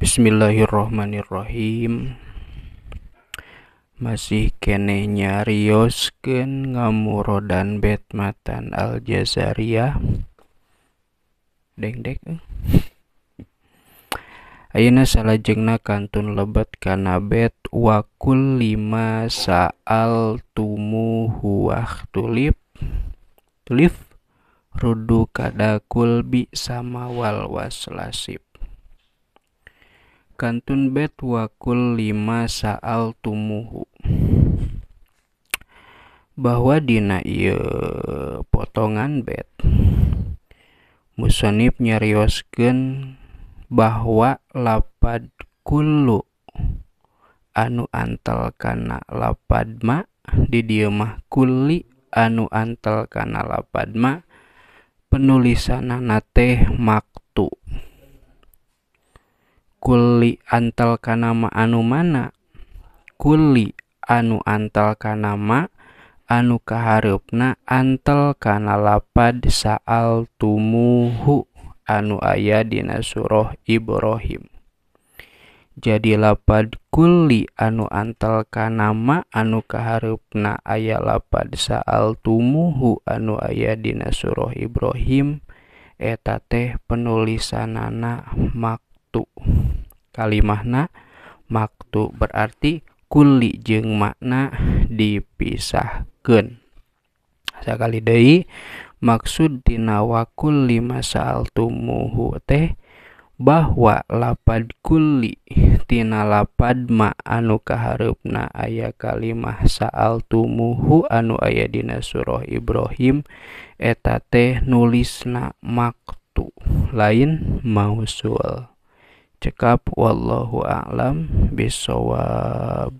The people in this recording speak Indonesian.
Bismillahirrohmanirrohim masih kene al ngamurodan betmatan Aljazaria dengdek eh. salah jengna kantun lebat kana bet wakul lima saal tumu huah tulip tulip rudu kadakul bi sama wal waslasip kantun bet wakul lima saal tumuhu bahwa dina iya potongan bed musonib nyariosken bahwa lapad kulu anu antal kana lapad ma di diemah kuli anu antal kana lapad ma penulisan nate maktu kuli antal kanama anu mana kuli anu antal kanama anu kaharrupna antalkana lapad saalumuhu anu aya dinassuro Ibrohim jadi lapad kuli anu antal kanama anu kaharrupna aya lapad saatalumuhu anu aya dinasro Ibrahim eta teh penulisanna maka kali makna maktu berarti kuli jeng makna dipisken Sakali De maksuddinawakullima saat muhu teh bahwa lapad kulitina lapadmakanuukaharrupna aya kalimah saal muhu anu ayadina suroh Ibrahim eta nulis na maktu lain mausul. Cekap wallahu a'lam bisawab.